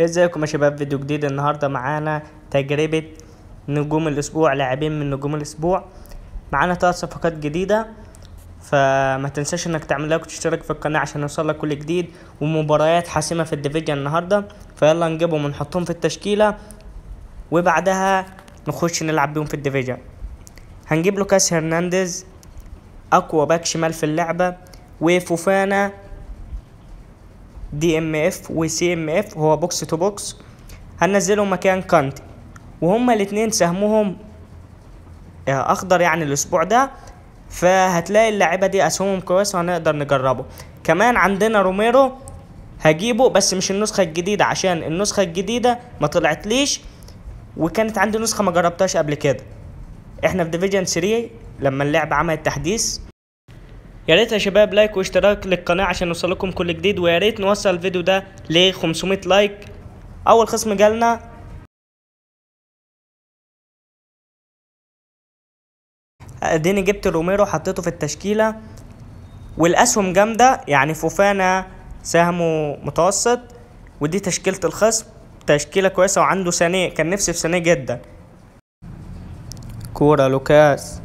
ازيكم يا شباب فيديو جديد النهارده معانا تجربه نجوم الاسبوع لاعبين من نجوم الاسبوع معانا ثلاث صفقات جديده فما تنساش انك تعمل لايك وتشترك في القناه عشان يوصلك كل جديد ومباريات حاسمه في الديفيجن النهارده فيلا نجيبهم ونحطهم في التشكيله وبعدها نخش نلعب بيهم في الديفيجن هنجيب لوكاس هرنانديز اقوى باك شمال في اللعبه وفوفانا دي ام اف وسي ام اف هو بوكس تو بوكس هننزله مكان كانتي وهما الاتنين سهمهم آه، اخضر يعني الاسبوع ده فهتلاقي اللعيبه دي اسهمهم كويسه وهنقدر نجربه كمان عندنا روميرو هجيبه بس مش النسخه الجديده عشان النسخه الجديده ما ليش وكانت عندي نسخه ما جربتهاش قبل كده احنا في ديفيجن 3 لما اللعبه عملت تحديث يا ريت يا شباب لايك واشتراك للقناه عشان يوصلكم كل جديد ويا ريت نوصل الفيديو ده ل 500 لايك اول خصم جالنا اديني جبت روميرو حطيته في التشكيله والاسهم جامده يعني فوفانا سهمه متوسط ودي تشكيله الخصم تشكيله كويسه وعنده ثانية كان نفسي في ثانية جدا كوره لوكاس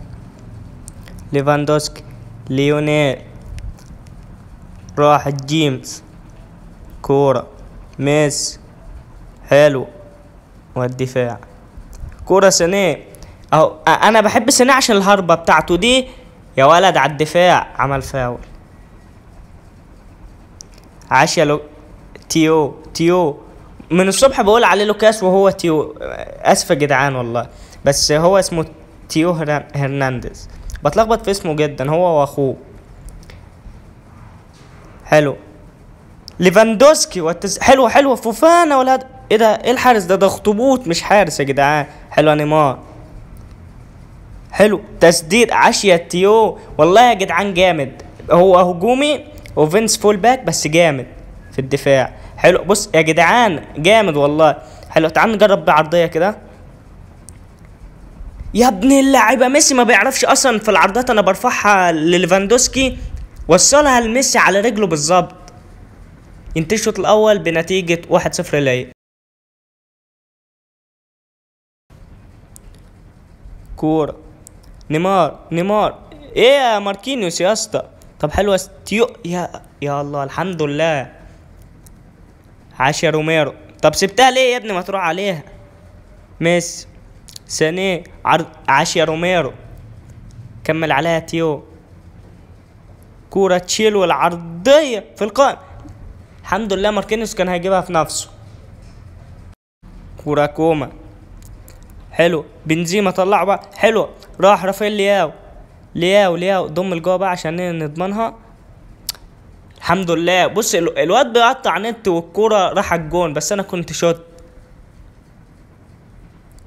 ليفاندوسكي ليونيل راح جيمس كورة ميس حلو والدفاع كورة سنة اهو انا بحب سنة عشان الهربة بتاعته دي يا ولد على الدفاع عمل فاول عاش لو تيو تيو من الصبح بقول عليه لوكاس وهو تيو اسف يا جدعان والله بس هو اسمه تيو هرنانديز بتلخبط في اسمه جدا هو واخوه حلو ليفاندوسكي والتز... حلو حلو فوفانا ولا ايه ده ايه الحارس ده ده اخطبوط مش حارس يا جدعان حلو نيمار حلو تسديد عشية تيو والله يا جدعان جامد هو هجومي وفينس فول باك بس جامد في الدفاع حلو بص يا جدعان جامد والله حلو تعال نجرب بعرضيه كده يا ابن اللعيبه ميسي ما بيعرفش اصلا في العرضات انا برفعها لليفاندوسكي وصلها لميسي على رجله بالظبط ينتهي الشوط الاول بنتيجه 1-0 ليا كورة نيمار نيمار ايه يا ماركينيوس يا اسطى طب حلوه ستيو يا يا الله الحمد لله عاش يا روميرو طب سبتها ليه يا ابني ما تروح عليها ميسي ساني عرض عاشيا روميرو كمل عليها تيو كورة تشيل والعرضية في القائم الحمد لله ماركينيوس كان هيجيبها في نفسه كورة كوما حلو بنزيما طلعه بقى حلو راح رافائيل لياو لياو لياو ضم الجوا بقى عشان نضمنها الحمد لله بص الواد بيقطع نت والكوره راح الجون بس انا كنت شوت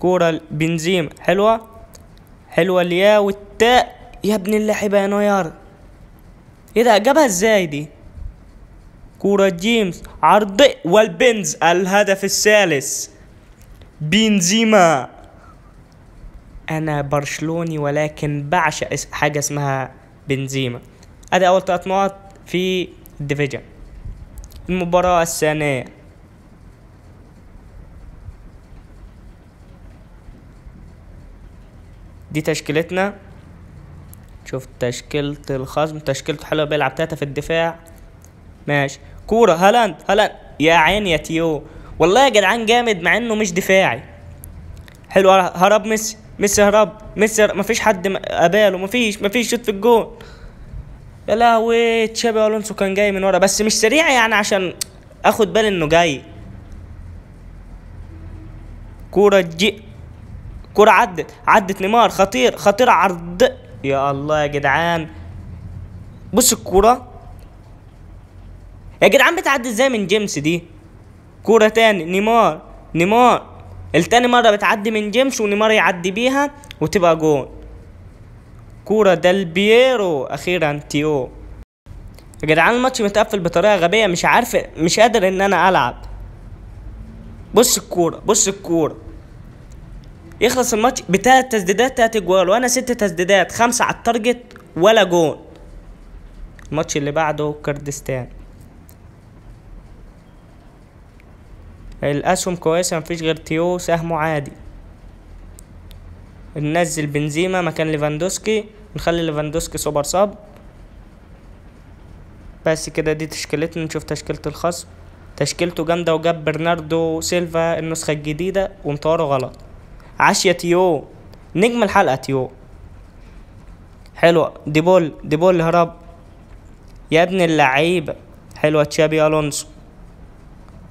كورة بنزيما حلوة حلوة الياء والتاء يا ابن اللعيبة يا نوير ايه ده جابها ازاي دي كورة جيمس عرض والبنز الهدف الثالث بنزيما انا برشلوني ولكن بعشق حاجة اسمها بنزيما ادي اول ثلاث نقط في الديفيجن المباراة الثانية دي تشكيلتنا شوف تشكيلة الخصم تشكيلته حلوة بيلعب تلاتة في الدفاع ماشي كورة هالاند هالاند يا عين يا تيو والله يا جدعان جامد مع انه مش دفاعي حلو هرب ميسي ميسي هرب ميسي مفيش حد قباله مفيش مفيش شوت في الجون يا لهوي تشابي الونسو كان جاي من ورا بس مش سريع يعني عشان اخد بالي انه جاي كورة جي كرة عدت عدت نيمار خطير خطير عرض يا الله يا جدعان بص الكرة يا جدعان بتعدي ازاي من جيمس دي كرة تاني نيمار نيمار التاني مرة بتعدي من جيمس ونيمار يعدي بيها وتبقى جون كورة دال بييرو أخيرا تيو يا جدعان الماتش متقفل بطريقة غبية مش عارف مش قادر إن أنا ألعب بص الكورة بص الكورة يخلص الماتش بثلاث تسديدات تلات اجوال وانا ست تسديدات خمسه على التارجت ولا جون الماتش اللي بعده كردستان الاسهم كويسه مفيش غير تيو سهمه عادي ننزل بنزيما مكان ليفاندوسكي نخلي ليفاندوسكي سوبر صاب بس كده دي تشكيلتنا نشوف تشكيلة الخصم تشكيلته جامدة وجاب برناردو سيلفا النسخة الجديدة ومطوره غلط عشية تيو نجم الحلقة تيو حلوة دي بول دي بول هرب يا ابن اللعيبة حلوة تشابي ألونسو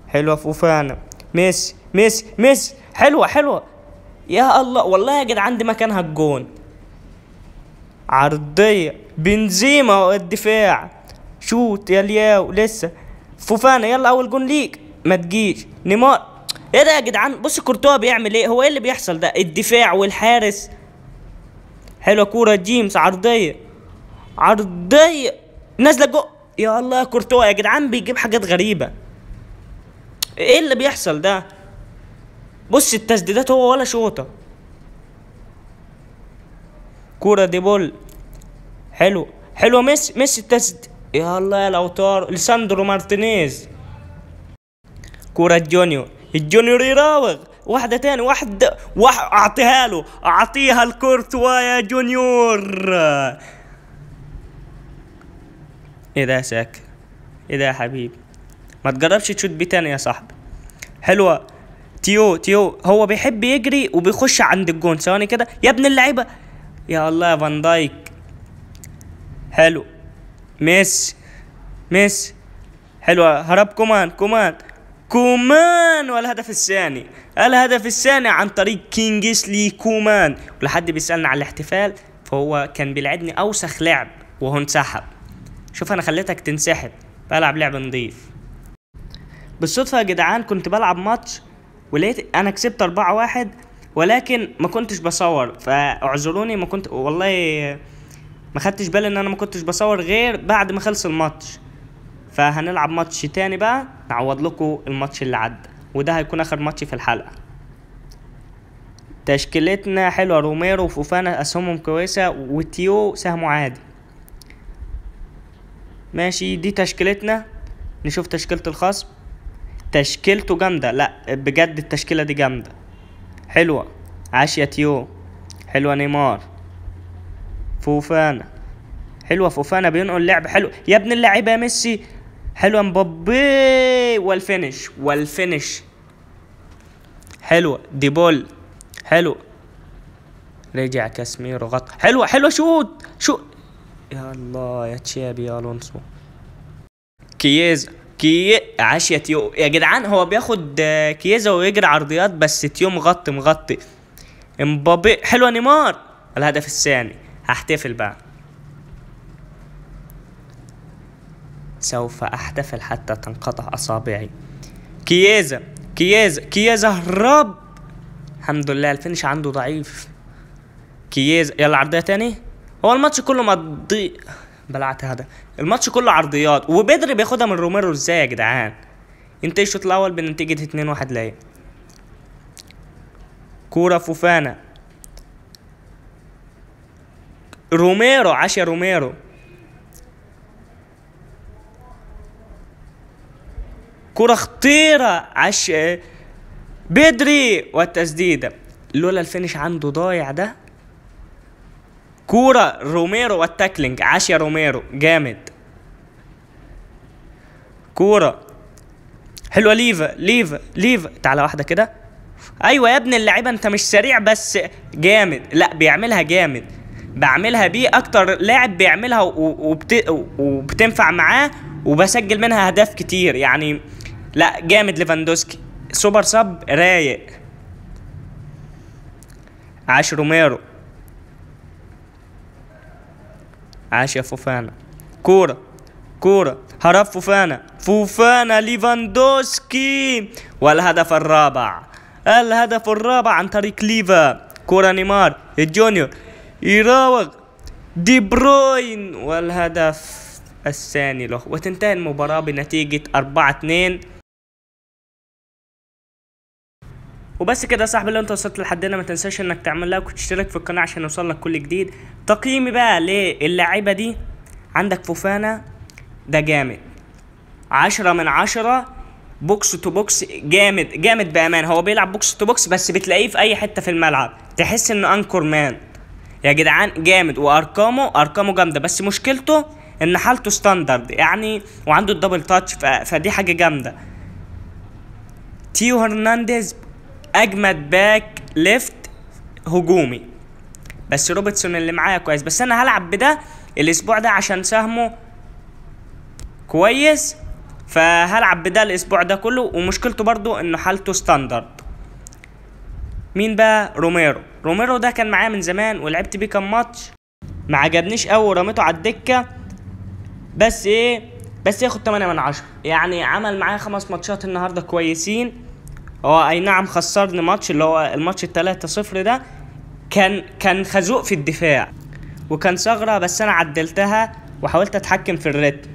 حلوة فوفانا ميسي ميسي ميسي حلوة حلوة يا الله والله يا جدعان دي مكانها الجون عرضية بنزيما الدفاع شوت يا لياو لسه فوفانا يلا أول جون ليك ما تجيش نيمار ايه ده يا جدعان بص كورتوا بيعمل ايه هو ايه اللي بيحصل ده الدفاع والحارس حلوه كوره جيمس عرضيه عرضيه نازله جو يا الله كورتوا يا جدعان بيجيب حاجات غريبه ايه اللي بيحصل ده بص التسديدات هو ولا شوطه كوره دي بول حلو حلوه ميسي ميسي التسد يا الله يا الاوتار لساندرو مارتينيز كوره جونيور الجونيور يراوغ واحدة تاني واحدة واحد اعطيها له اعطيها الكورتوا يا جونيور ايه ده ساك ايه ده يا حبيبي ما تجربش تشوت بيه تاني يا صاحبي حلوة تيو تيو هو بيحب يجري وبيخش عند الجون ثواني كده يا ابن اللعيبة يا الله يا فان دايك حلو ميسي ميسي حلوة هرب كومان كومان كومان والهدف الثاني الهدف الثاني عن طريق كينجسلي كومان لحد بيسألنا على الاحتفال فهو كان بيلعبني أوسخ لعب وهو انسحب شوف أنا خليتك تنسحب بلعب لعب نظيف بالصدفة يا جدعان كنت بلعب ماتش ولقيت أنا كسبت أربعة واحد ولكن ما كنتش بصور فاعذروني ما كنت والله ما خدتش بالي ان انا ما كنتش بصور غير بعد ما خلص الماتش فهنلعب ماتش تاني بقى نعوض لكم الماتش اللي عدى وده هيكون اخر ماتش في الحلقه تشكيلتنا حلوه روميرو وفوفانا اسهمهم كويسه وتيو سهمه عادي ماشي دي تشكيلتنا نشوف تشكيله الخصم تشكيلته جامده لا بجد التشكيله دي جامده حلوه عاش يا تيو حلوه نيمار فوفانا حلوه فوفانا بينقل لعب حلو يا ابن اللعيبه يا ميسي حلوه مبابي والفينش والفينش حلوه دي بول حلو رجع كاسميرو غط حلوه حلوه شوت شو يا الله يا تشابي يا الونسو كييزا كي عاشيه تيو يا جدعان هو بياخد كييزا ويجري عرضيات بس تيو مغطي مغطي امبابي حلوه نيمار الهدف الثاني هحتفل بقى سوف أحتفل حتى تنقطع أصابعي كيازا كيازا كيازا هرب الحمد لله الفينش عنده ضعيف كيازا يلا عرضية تاني هو الماتش كله ما بلعت هذا الماتش كله عرضيات وبدري بياخدها من روميرو ازاي يا جدعان انت الشوط الاول بنتيجة اتنين واحد ليا كورة فوفانا روميرو عاش يا روميرو كرة خطيرة عش بدري والتسديدة لولا الفينش عنده ضايع ده كورة روميرو والتاكلينج يا روميرو جامد كورة حلوة ليفا ليفا ليفا تعالى واحدة كده ايوه يا ابن اللعيبة انت مش سريع بس جامد لا بيعملها جامد بعملها بيه اكتر لاعب بيعملها وبت... وبتنفع معاه وبسجل منها اهداف كتير يعني لا جامد ليفاندوسكي سوبر سب رايق عاش روميرو عاش يا فوفانا كورة كورة هرب فوفانا فوفانا ليفاندوسكي والهدف الرابع الهدف الرابع عن طريق ليفا كورة نيمار الجونيور يراوغ دي بروين والهدف الثاني له وتنتهي المباراة بنتيجة 4 2 وبس كده يا صاحبي لو انت وصلت لحد هنا ما تنساش انك تعمل لايك وتشترك في القناه عشان يوصل لك كل جديد تقييمي بقى للاعيبه دي عندك فوفانا ده جامد عشرة من عشرة بوكس تو بوكس جامد جامد بامان هو بيلعب بوكس تو بوكس بس بتلاقيه في اي حته في الملعب تحس انه انكور مان يا جدعان جامد وارقامه ارقامه جامده بس مشكلته ان حالته ستاندرد يعني وعنده الدبل تاتش فدي حاجه جامده تيو هرنانديز اجمد باك ليفت هجومي بس روبرتسون اللي معايا كويس بس انا هلعب بده الاسبوع ده عشان سهمه كويس فهلعب بده الاسبوع ده كله ومشكلته برضو انه حالته ستاندرد مين بقى روميرو روميرو ده كان معايا من زمان ولعبت بيه كام ماتش ما عجبنيش قوي ورميته على الدكه بس ايه بس ياخد 8 من 10 يعني عمل معايا خمس ماتشات النهارده كويسين هو اي نعم خسرني ماتش اللي هو الماتش التلاتة صفر ده كان كان خازوق في الدفاع وكان ثغرة بس انا عدلتها وحاولت اتحكم في الريتم